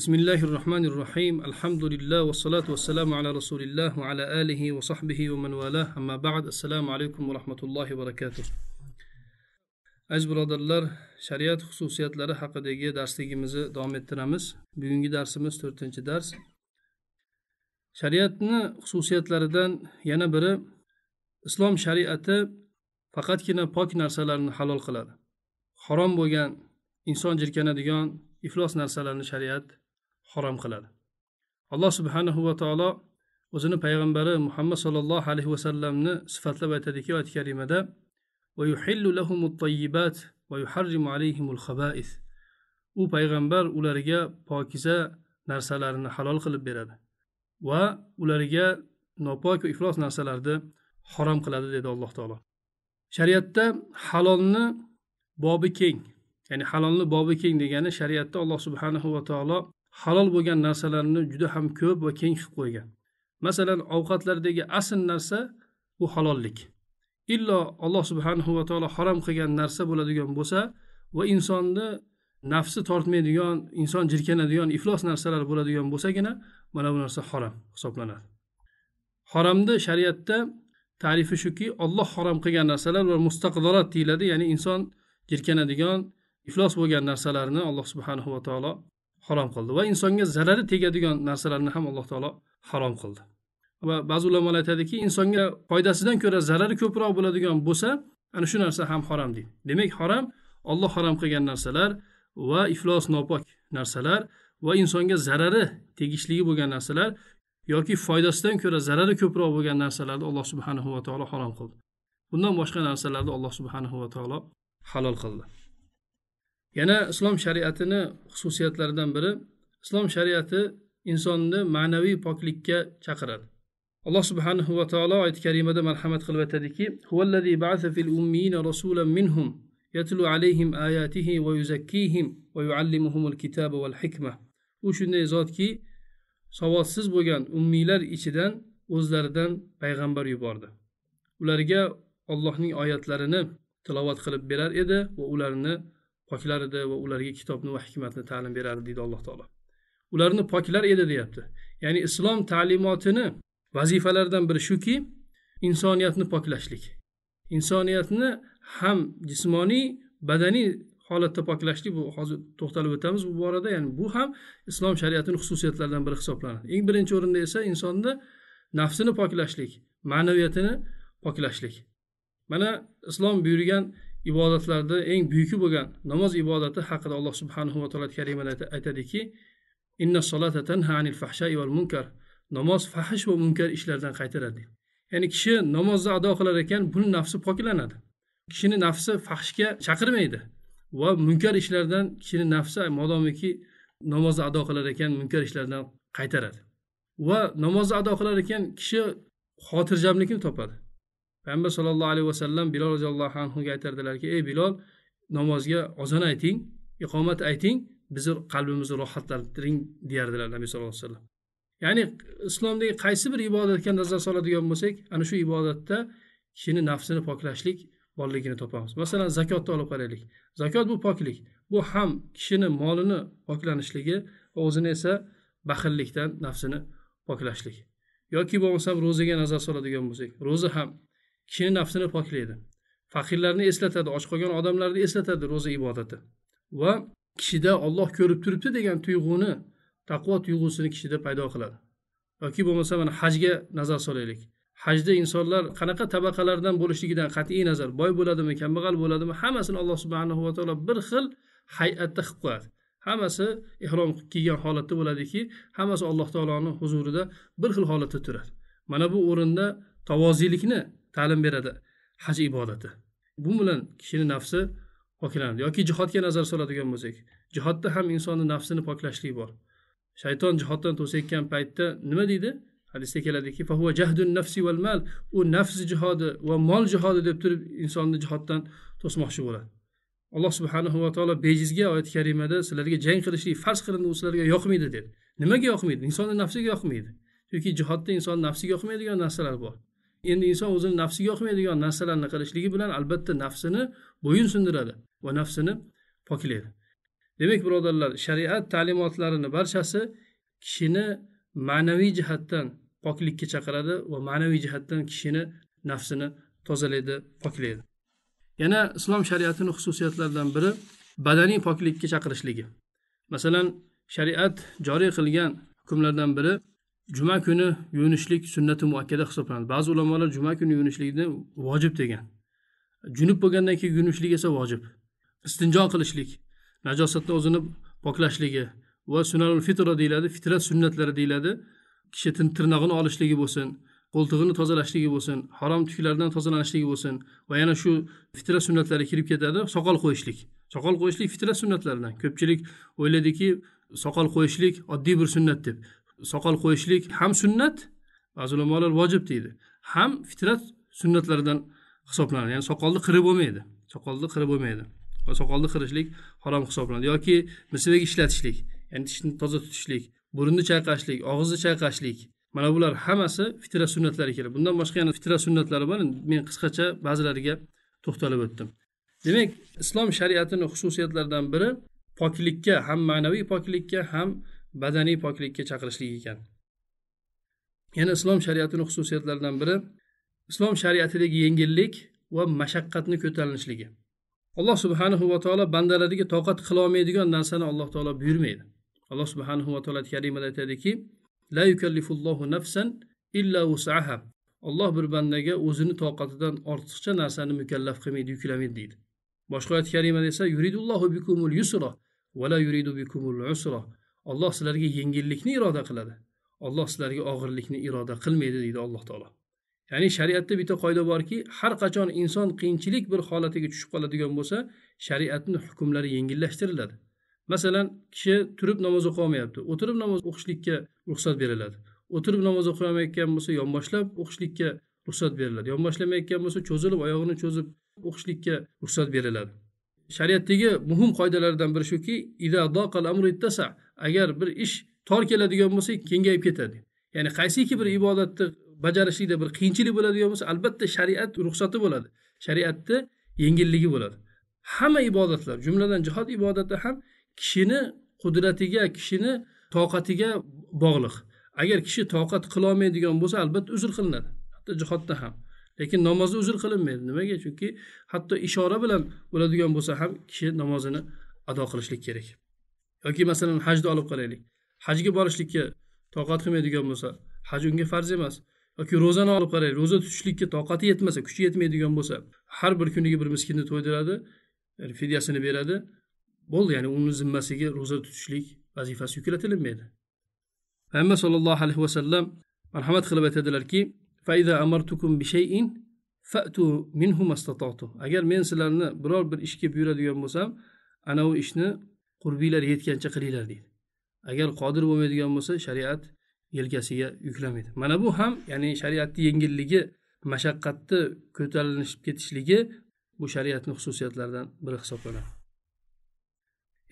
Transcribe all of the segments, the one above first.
بسم الله الرحمن الرحيم الحمد لله والصلاة والسلام على رسول الله وعلى va وصحبه ومن والاه ba'd بعد السلام عليكم rahmatullohi الله وبركاته aziz birodarlar shariat xususiyatlari haqidagi darsligimizni davom ettiramiz bugungi darsimiz to'rtinchi dars shariatni xususiyatlaridan yana biri islom shariati faqatgina pok narsalarni halol qiladi harom bo'lgan inson jirkanadigan iflos narsalarni shariat harom qiladi alloh subhanahu va taolo o'zini payg'ambari muhammad sollallohu alayhi vasallamni sifatlab aytadiki oyati karimada u payg'ambar ularga pokiza narsalarni halol qilib beradi va ularga nopok va iflos narsalarni harom qiladi dedi alloh taolo shariatda halolni bobi keng ya'ni halolni bobi keng degani shariatda alloh subhanahu va taolo halol bo'lgan narsalarni juda ham ko'p va keng qilib qo'ygan masalan ovqatlardagi asl narsa bu halollik illo alloh subhanahu va taolo harom qilgan narsa bo'ladigan bo'lsa va insonni nafsi tortmaydigan inson jirkanadigan iflos narsalar bo'ladigan bo'lsagina mana bu narsa harom hisoblanadi haromni shariatda tarifi shuki olloh harom qilgan narsalar va mustaqdorat deyiladi ya'ni inson jirkanadigan iflos bo'lgan narsalarni alloh subhanahu va taolo harom qildi va insonga zarari tegadigan narsalarni ham alloh taolo harom qildi va ba'zi ulamolar aytadiki insonga foydasidan ko'ra zarari ko'proq bo'ladigan bo'lsa ana shu narsa ham harom deydi demak harom olloh harom qilgan narsalar va iflos nopok narsalar va insonga zarari tegishligi bo'lgan narsalar yoki foydasidan ko'ra zarari ko'proq bo'lgan narsalarni alloh subhanahu va taolo harom qildi bundan boshqa narsalarni alloh subhanahu va taolo halol qildi yana islom shariatini xususiyatlaridan biri islom shariati insonni ma'naviy poklikka chaqiradi alloh subhanahu va taolo oyat karimada marhamat qilib aytadiki huvallazi ba'asa fil ummiyina rasulan minhum yatlu alayhim ayatihi va yuzakkihim va yuallimuhumul kitaba val hikma u shunday zotki savodsiz bo'lgan ummiylar ichidan o'zlaridan payg'ambar yubordi ularga ollohning oyatlarini tilovat qilib berar edi va ularni poklar edi va ularga kitobni va hikmatni ta'lim berardi deydi alloh taolo ularni poklar edi deyapti ya'ni islom ta'limotini vazifalaridan biri shuki insoniyatni poklashlik insoniyatni ham jismoniy badaniy holatda poklashlik bu hozir to'xtalib o'tamiz bu borada ya'ni bu ham islom shariatini xususiyatlaridan biri hisoblanadi eng birinchi o'rinda esa insonni nafsini poklashlik ma'naviyatini poklashlik mana islom buyurgan ibodatlarda eng buyuki bo'lgan namoz ibodati haqida alloh subhanahu va taolo karimada aytadiki inna solata tanha anil val munkar namoz fahsh va munkar ishlardan qaytaradi ya'ni kishi namozni ado qilar ekan buni nafsi poklanadi kishini nafsi fahshga chaqirmaydi va munkar ishlardan kishini nafsi modomiki namozni ado qilar ekan munkar ishlardan qaytaradi va namozni ado qilar ekan kishi xotirjamlikni topadi payg'ambar sollallohu alayhi vasallam bilol roziyallohu anhuga aytardilarki ey bilol namozga ozon ayting iqomat ayting bizni qalbimizni rohatlantiring deyardilar nabiy sallallohu alayhi vasallam ya'ni islomdagi qaysi bir ibodatga nazar soladigan bo'lsak ana shu ibodatda kishini nafsini poklashlik borligini topamiz masalan zakotni olib qaraylik zakot bu poklik bu ham kishini molini poklanishligi o'zini esa baxillikdan nafsini poklashlik yoki bo'lmasam ro'zaga nazar soladigan bo'lsak ro'za ham kishini nafsini poklaydi faqirlarni eslatadi och qolgan odamlarni eslatadi ro'za ibodati va kishida olloh ko'rib turibdi degan tuyg'uni taqvo tuyg'usini kishida paydo qiladi yoki bo'lmasa mana hajga nazar solaylik hajda insonlar qanaqa tabaqalardan bo'lishligidan qat'iy nazar boy bo'ladimi kambag'al bo'ladimi hammasini alloh subhanahu va taolo bir xil hay'atda qilib qo'yadi hammasi ehrom kiygan holatda bo'ladiki hammasi alloh taoloni huzurida bir xil holatda turadi mana bu o'rinda tavozilikni ta'lim beradi haj ibodati bu bilan kishini nafsi poklanadi yoki jihodga nazar soladigan bo'lsak jihodda ham insonni nafsini poklashlik bor shayton jihoddan to'sayotgan paytda nima deydi hadisda keladiki jahdun nafsi mal u nafs jihodi va mol jihodi deb turib insonni jihoddan to'smoqchi bo'ladi alloh subhanahu va taolo bejizga oyati karimada sizlarga jang qilishlik farz qilindi u sizlarga yoqmaydi dedi nimaga yoqmaydi insonni nafsiga yoqmaydi chunki jihodda inson nafsiga yoqmaydigan narsalar bor endi inson o'zini nafsiga yoqmaydigan narsalarni qilishligi bilan albatta nafsini bo'yin sindiradi va nafsini poklaydi demak birodarlar shariat ta'limotlarini barchasi kishini ma'naviy jihatdan poklikka chaqiradi va ma'naviy jihatdan kishini nafsini tozalaydi poklaydi yana islom shariatini xususiyatlaridan biri badaniy poklikka chaqirishligi masalan shariat joriy qilgan hukmlardan biri juma kuni yuvinishlik sunnati muakkada hisoblanadi ba'zi ulamolar juma kuni yuvinishlikni vojib degan junub bo'lgandan keyin yuvinishlik esa vojib istinjo qilishlik najosatni o'zini poklashligi va sunanul fitra deyiladi fitrat sunnatlari deyiladi kishi tirnog'ini olishligi bo'lsin qo'ltig'ini tozalashligi bo'lsin harom tuklardan tozalanishligi bo'lsin va yana shu fitra sunnatlari kirib ketadi soqol qo'yishlik soqol qo'yishlik fitra sunnatlaridan ko'pchilik o'ylaydiki soqol qo'yishlik oddiy bir sunnat deb soqol qo'yishlik ham sunnat ba'zi ulamolar vojib deydi ham fitrat sunnatlaridan hisoblanadi ya'ni soqolni qirib bo'lmaydi soqolni qirib bo'lmaydi va soqolni qirishlik harom hisoblanadi yoki misvak ishlatishlik ya'ni tishni toza tutishlik burunni chayqashlik og'izni chayqashlik mana bular hammasi fitra sunnatlari kiradi bundan boshqa yana fitra sunnatlari bor men qisqacha ba'zilariga to'xtalib o'tdim demak islom shariatini xususiyatlaridan biri poklikka ham ma'naviy poklikka ham badaniy poklikka chaqirishlik ekan yana islom shariatini xususiyatlaridan biri islom shariatidagi yengillik va mashaqqatni ko'tarilishligi alloh subhanahu va taolo bandalariga toqat qilolmaydigan narsani alloh taolo buyurmaydi alloh subhanahu va taolo karimada aytadiki la yukallifullohu nafsan illa vusaha olloh bir bandaga o'zini toqatidan ortiqcha narsani mukallaf qilmaydi yuklamaydi deydi boshqa oyat karimada esa yuridullohu bikumul yusra va la yuridu bikumul usra olloh sizlarga yengillikni iroda qiladi olloh sizlarga og'irlikni iroda qilmaydi deydi alloh taolo ya'ni shariatda bitta qoida borki har qachon inson qiyinchilik bir holatiga tushib qoladigan bo'lsa shariatni hukmlari yengillashtiriladi masalan kishi turib namoz olmayapti o'tirib namoz o'qishlikka ruxsat beriladi o'tirib namoz o'qiy olmayotgan bo'lsa yonboshlab o'qishlikka ruxsat beriladi yonboshlamayotgan bo'lsa cho'zilib oyog'ini cho'zib o'qishlikka ruxsat beriladi shariatdagi muhim qoidalardan biri shuki agar bir ish tor keladigan bo'lsa kengayib ketadi ya'ni qaysiki bir ibodatni bajarishlikda bir qiyinchilik bo'ladigan bo'lsa albatta shariat ruxsati bo'ladi shariatni yengilligi bo'ladi hamma ibodatlar jumladan jihod ibodati ham kishini qudratiga kishini toqatiga bog'liq agar kishi toqat qilolmaydigan bo'lsa albatta uzr qilinadi hatto jihodda ham lekin namozda uzr qilinmaydi nimaga chunki hatto ishora bilan bo'ladigan bo'lsa ham kishi namozini ado qilishlik kerak yoki masalan hajni olib qaraylik hajga borishlikka toqat qilmaydigan bo'lsa haj unga farz emas yoki ro'zani olib qaraylik ro'za tutishlikka toqati yetmasa kuchi yetmaydigan bo'lsa har bir kuniga bir miskinni to'ydiradi fidyasini beradi bo'ldi ya'ni uni zimmasiga ro'za tutishlik vazifasi yuklatilmaydi payg'ambar sollallohu alayhi vasallam marhamat qilib aytadilarki agar men sizlarni biror bir ishga buyuradigan bo'lsam ana u ishni qurbiylar yetgancha qilinglar deydi agar qodir bo'lmaydigan bo'lsa shariat yelkasiga yuklamaydi mana bu ham ya'ni shariatni yengilligi mashaqqatni ko'tarilishib ketishligi bu shariatni xususiyatlaridan biri hisoblanadi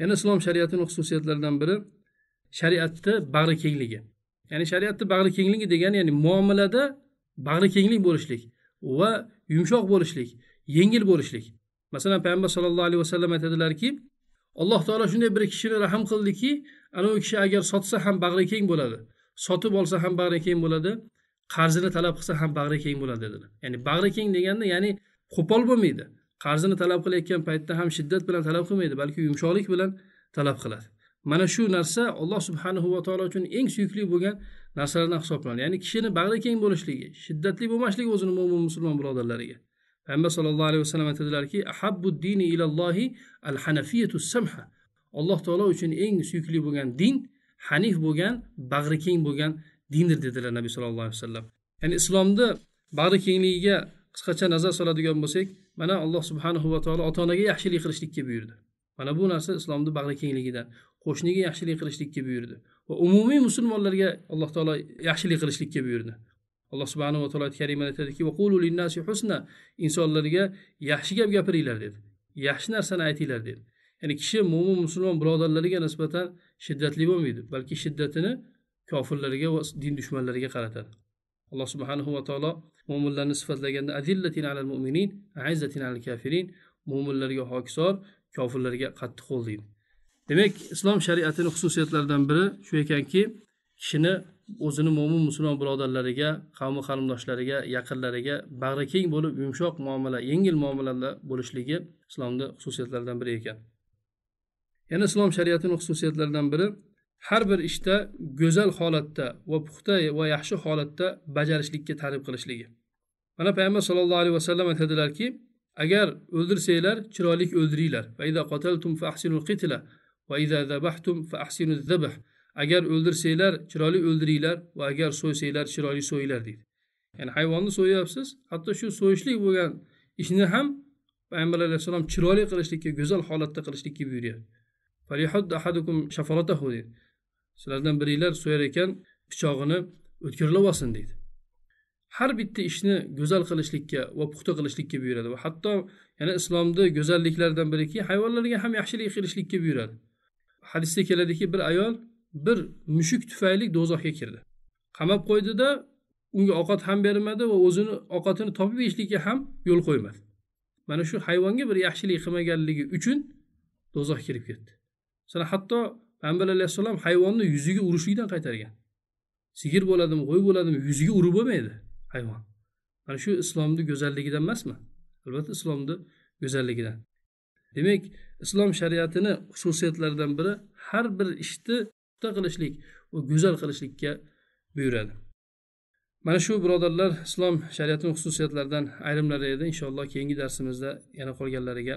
yana islom shariatini xususiyatlaridan biri shariatni bag'ri kengligi ya'ni shariatni bag'ri kengligi degani ya'ni muomalada bag'ri kenglik bo'lishlik va yumshoq bo'lishlik yengil bo'lishlik masalan payg'ambar sallallohu alayhi vasallam aytadilarki alloh taolo shunday bir kishini rahm qildiki ana u kishi agar sotsa ham bag'ri keng bo'ladi sotib olsa ham bag'ri keng bo'ladi qarzini talab qilsa ham bag'ri keng bo'ladi dedilar ya'ni bag'ri keng deganda ya'ni qo'pol bo'lmaydi qarzini talab qilayotgan paytda ham shiddat bilan talab qilmaydi balki yumshoqlik bilan talab qiladi mana shu narsa alloh subhanahu va taolo uchun eng suyukli bo'lgan narsalardan hisoblanadi ya'ni kishini bag'ri keng bo'lishligi shiddatli bo'lmasligi o'zini mo'min musulmon birodarlariga payg'ambar sallallohu alayhi vasallam aytadilarki ahabbuddini ilallohi al hanafiyatu samha alloh taolo uchun eng suyukli bo'lgan din hanif bo'lgan bag'ri keng bo'lgan dindir dedilar nabiy sallallohu alayhi vasallam ya'ni islomda bag'ri kengligiga qisqacha nazar soladigan bo'lsak mana alloh subhanahu va taolo ota onaga yaxshilik qilishlikka buyurdi mana bu narsa islomni bag'ri kengligidan qo'shniga yaxshilik qilishlikka buyurdi va umumiy musulmonlarga alloh taolo yaxshilik qilishlikka buyurdi alloh subhanava taolo karimada aytadiki husna insonlarga yaxshi gap gapiringlar dedi yaxshi narsani aytinglar dedi ya'ni kishi mo'min musulmon birodarlariga nisbatan shiddatli bo'lmaydi balki shiddatini kofirlarga va din dushmanlariga qaratadi alloh subhanahu va taolo mo'minlarni sifatlaganda azillatin alal mo'minin azatin alal kafirin mo'minlarga hokisor kofirlarga qattiq qo'l deydi demak islom shariatini xususiyatlaridan biri shu ekanki kishini o'zini mo'min musulmon birodarlariga qavmi qarindoshlariga yaqinlariga bag'ri keng bo'lib yumshoq muomala yengil muomalada bo'lishligi islomni xususiyatlaridan biri ekan yana islom shariatini xususiyatlaridan biri har bir ishda go'zal holatda va puxta va yaxshi holatda bajarishlikka targ'ib qilishligi mana payg'ambar sallallohu alayhi vasallam aytadilarki agar o'ldirsanglar chiroyli o'ldiringlar agar o'ldirsanglar chiroyli o'ldiringlar va agar so'ysanglar chiroyli so'yinglar deydi ya'ni hayvonni so'yyapsiz hatto shu so'yishlik bo'lgan ishni ham payg'ambar alayhissalom chiroyli qilishlikka go'zal holatda qilishlikka buyuryapti sizlardan biringlar so'yar ekan pichog'ini o'tkirlab olsin deydi har bitta ishni go'zal qilishlikka va puxta qilishlikka buyuradi va hatto yana islomni go'zalliklaridan biriki hayvonlarga ham yaxshilik qilishlikka buyuradi hadisda keladiki bir ayol bir mushuk tufayli do'zaxga kirdi qamab qo'ydida unga ovqat ham bermadi va o'zini ovqatini topib yeyishlikka ham yo'l qo'ymadi mana shu hayvonga bir yaxshilik qilmaganligi uchun do'zaxga kirib ketdi masalan hatto payg'ambar alayhissalom hayvonni yuziga urishlikdan qaytargan sigir bo'ladimi qo'y bo'ladimi yuziga urib bo'lmaydi hayvon mana shu islomni go'zalligidan emasmi albatta islomni go'zalligidan demak islom shariatini xususiyatlaridan biri har bir ishni puxta qilishlik va go'zal qilishlikka buyuradi mana shu birodarlar islom shariatini xususiyatlaridan ayrimlari edi inshaalloh keyingi darsimizda yana qolganlariga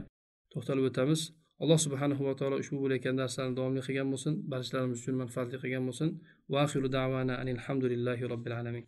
to'xtalib o'tamiz alloh subhanahu va taolo ushbu bo'layotgan darslarni davomli qilgan bo'lsin barchalarimiz uchun manfaatli qilgan bo'lsin va da'vana anil robbil alamin